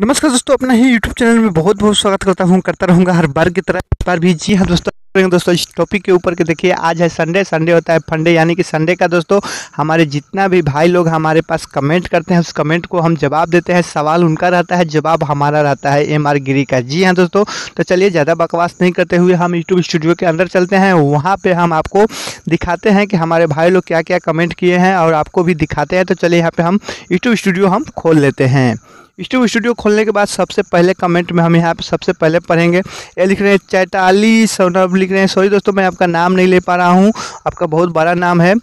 नमस्कार दोस्तों अपना ही यूट्यूब चैनल में बहुत बहुत स्वागत करता हूँ करता रहूँगा हर बार की तरह इस बार भी जी हाँ दोस्तों दोस्तों इस टॉपिक के ऊपर के देखिए आज है संडे संडे होता है फंडे यानी कि संडे का दोस्तों हमारे जितना भी भाई लोग हमारे पास कमेंट करते हैं उस कमेंट को हम जवाब देते हैं सवाल उनका रहता है जवाब हमारा रहता है एम आर गिरी का जी हाँ दोस्तों तो चलिए ज़्यादा बकवास नहीं करते हुए हम यूट्यूब स्टूडियो के अंदर चलते हैं वहाँ पर हम आपको दिखाते हैं कि हमारे भाई लोग क्या क्या कमेंट किए हैं और आपको भी दिखाते हैं तो चलिए यहाँ पर हम यूट्यूब स्टूडियो हम खोल लेते हैं यूट्यूब स्टूडियो खोलने के बाद सबसे पहले कमेंट में हम यहाँ पे सबसे पहले पढ़ेंगे ये लिख रहे हैं चैतालीस लिख रहे हैं सॉरी दोस्तों मैं आपका नाम नहीं ले पा रहा हूँ आपका बहुत बड़ा नाम है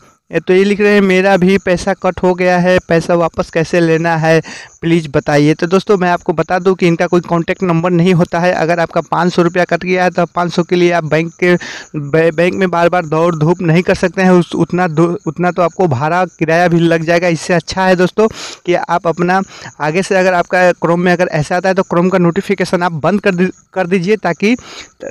तो ये लिख रहे हैं मेरा भी पैसा कट हो गया है पैसा वापस कैसे लेना है प्लीज़ बताइए तो दोस्तों मैं आपको बता दूं कि इनका कोई कॉन्टैक्ट नंबर नहीं होता है अगर आपका पाँच सौ रुपया कट गया है तो पाँच सौ के लिए आप बैंक के बैंक में बार बार दौड़ धूप नहीं कर सकते हैं उस उतना उतना तो आपको भाड़ा किराया भी लग जाएगा इससे अच्छा है दोस्तों कि आप अपना आगे से अगर आपका क्रोम में अगर ऐसा आता है तो क्रोम का नोटिफिकेशन आप बंद कर कर दीजिए ताकि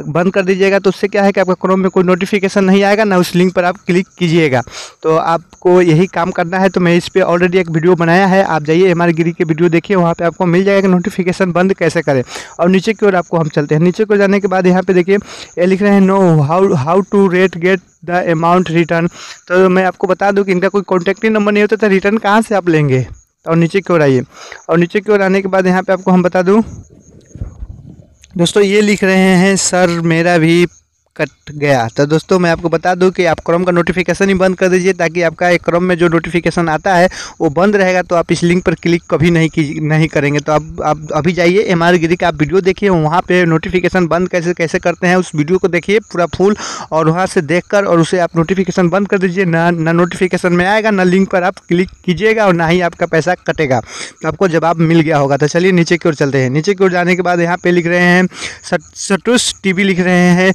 बंद कर दीजिएगा तो उससे क्या है कि आपका क्रोम में कोई नोटिफिकेशन नहीं आएगा ना उस लिंक पर आप क्लिक कीजिएगा तो आपको यही काम करना है तो मैं इस पर ऑलरेडी एक वीडियो बनाया है आप जाइए एम गिरी की वीडियो देखिए वहाँ पर आपको मिल जाएगा नोटिफिकेशन बंद कैसे करें और नीचे की ओर आपको हम चलते हैं नीचे को जाने के बाद यहाँ पर देखिए ये लिख रहे हैं know how how to rate get the amount return तो मैं आपको बता दूँ कि इनका कोई कॉन्टैक्ट नंबर नहीं होता तो रिटर्न कहाँ से आप लेंगे और नीचे की ओर आइए और नीचे की ओर आने के बाद यहाँ पे आपको हम बता दूँ दोस्तों ये लिख रहे हैं सर मेरा भी कट गया तो दोस्तों मैं आपको बता दूं कि आप क्रम का नोटिफिकेशन ही बंद कर दीजिए ताकि आपका एक क्रम में जो नोटिफिकेशन आता है वो बंद रहेगा तो आप इस लिंक पर क्लिक कभी नहीं की नहीं करेंगे तो आप आप अभी जाइए एम आर गिरी का आप वीडियो देखिए वहाँ पे नोटिफिकेशन बंद कैसे कैसे करते हैं उस वीडियो को देखिए पूरा फुल और वहाँ से देख और उसे आप नोटिफिकेशन बंद कर दीजिए ना ना नोटिफिकेशन में आएगा ना लिंक पर आप क्लिक कीजिएगा और ना ही आपका पैसा कटेगा तो आपको जवाब मिल गया होगा तो चलिए नीचे की ओर चलते हैं नीचे की ओर जाने के बाद यहाँ पर लिख रहे हैं सटुस टी लिख रहे हैं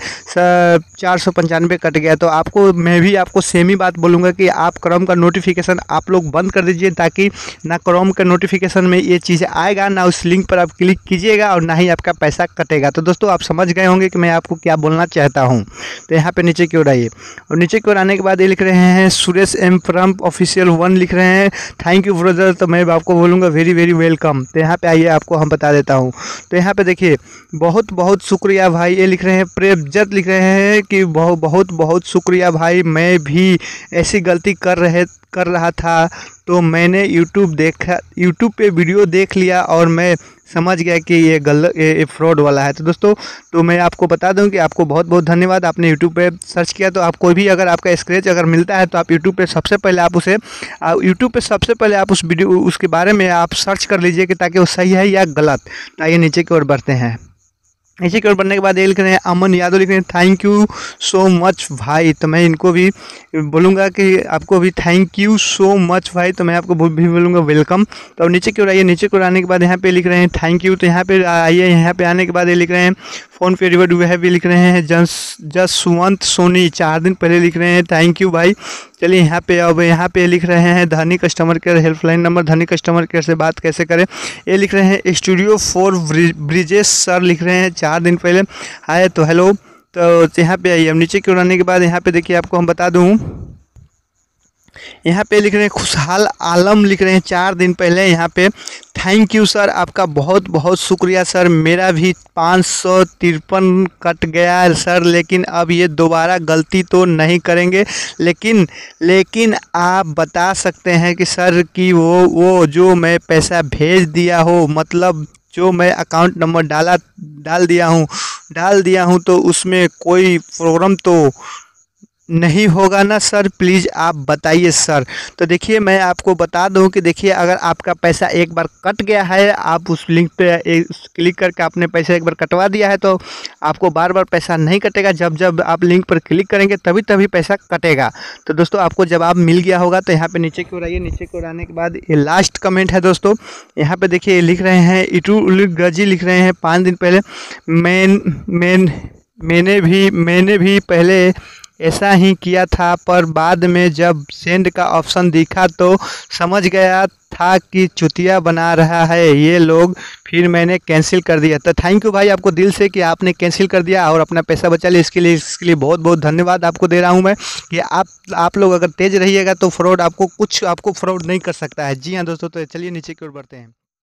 चार सौ पंचानवे कट गया तो आपको मैं भी आपको सेम ही बात बोलूँगा कि आप क्रम का नोटिफिकेशन आप लोग बंद कर दीजिए ताकि ना क्रम का नोटिफिकेशन में ये चीज़ आएगा ना उस लिंक पर आप क्लिक कीजिएगा और ना ही आपका पैसा कटेगा तो दोस्तों आप समझ गए होंगे कि मैं आपको क्या बोलना चाहता हूँ तो यहाँ पर नीचे की ओर आइए और नीचे की ओर आने के बाद ये लिख रहे हैं Suresh M from official one लिख रहे हैं थैंक यू ब्रदर तो मैं आपको बोलूँगा वेरी वेरी वेलकम तो यहाँ पर आइए आपको हम बता देता हूँ तो यहाँ पर देखिए बहुत बहुत शुक्रिया भाई ये लिख रहे हैं प्रेमजत लिख रहे हैं रहे हैं कि बहुत बहुत बहुत शुक्रिया भाई मैं भी ऐसी गलती कर रहे कर रहा था तो मैंने यूट्यूब देखा यूट्यूब पे वीडियो देख लिया और मैं समझ गया कि ये गलत ये, ये फ्रॉड वाला है तो दोस्तों तो मैं आपको बता दूं कि आपको बहुत बहुत धन्यवाद आपने यूट्यूब पे सर्च किया तो आप कोई भी अगर आपका स्क्रैच अगर मिलता है तो आप यूट्यूब पे सबसे पहले आप उसे यूट्यूब पे सबसे पहले आप उस वीडियो उसके बारे में आप सर्च कर लीजिए कि ताकि वो सही है या गलत आइए नीचे की ओर बढ़ते हैं ऐसे कमेंट बनने के बाद ये लिख रहे हैं अमन यादव लिख रहे हैं थैंक यू सो मच भाई तो मैं इनको भी बोलूँगा कि आपको भी थैंक यू सो मच भाई तो मैं आपको भी बोलूँगा वेलकम तो अब नीचे की ओर आइए नीचे की ओर आने के बाद यहाँ पे लिख रहे हैं थैंक यू तो यहाँ पे आइए यहाँ पे आने के बाद ये लिख रहे हैं फ़ोन पे रिवर्ड हुआ है भी लिख रहे हैं जस जसवंत सोनी चार दिन पहले लिख रहे हैं थैंक यू भाई चलिए यहाँ पे अब यहाँ पे लिख रहे हैं Dhani customer care helpline number Dhani customer care से बात कैसे करें ये लिख रहे हैं स्टूडियो फोर ब्रिजेश सर लिख रहे हैं चार दिन पहले हाय तो हेलो तो यहाँ पे आइए अब नीचे क्यों उड़ाने के बाद यहाँ पे देखिए आपको हम बता दूँ यहाँ पे लिख रहे हैं खुशहाल आलम लिख रहे हैं चार दिन पहले यहाँ पे थैंक यू सर आपका बहुत बहुत शुक्रिया सर मेरा भी पाँच सौ तिरपन कट गया है सर लेकिन अब ये दोबारा गलती तो नहीं करेंगे लेकिन लेकिन आप बता सकते हैं कि सर कि वो वो जो मैं पैसा भेज दिया हो मतलब जो मैं अकाउंट नंबर डाला डाल दिया हूँ डाल दिया हूँ तो उसमें कोई प्रॉब्लम तो नहीं होगा ना सर प्लीज़ आप बताइए सर तो देखिए मैं आपको बता दूं कि देखिए अगर आपका पैसा एक बार कट गया है आप उस लिंक पे क्लिक करके आपने पैसा एक बार कटवा दिया है तो आपको बार बार पैसा नहीं कटेगा जब जब आप लिंक पर क्लिक करेंगे तभी तभी पैसा कटेगा तो दोस्तों आपको जवाब मिल गया होगा तो यहाँ पर नीचे की रहिए नीचे की ओर आने के बाद ये लास्ट कमेंट है दोस्तों यहाँ पर देखिए लिख रहे हैं इटू गजी लिख रहे हैं पाँच दिन पहले मैन मैन मैंने भी मैंने भी पहले ऐसा ही किया था पर बाद में जब सेंड का ऑप्शन दिखा तो समझ गया था कि चुतिया बना रहा है ये लोग फिर मैंने कैंसिल कर दिया तो थैंक यू भाई आपको दिल से कि आपने कैंसिल कर दिया और अपना पैसा बचा लिया इसके लिए इसके लिए बहुत बहुत धन्यवाद आपको दे रहा हूँ मैं कि आप आप लोग अगर तेज रहिएगा तो फ्रॉड आपको कुछ आपको फ्रॉड नहीं कर सकता है जी हाँ दोस्तों तो चलिए नीचे की ओर बढ़ते हैं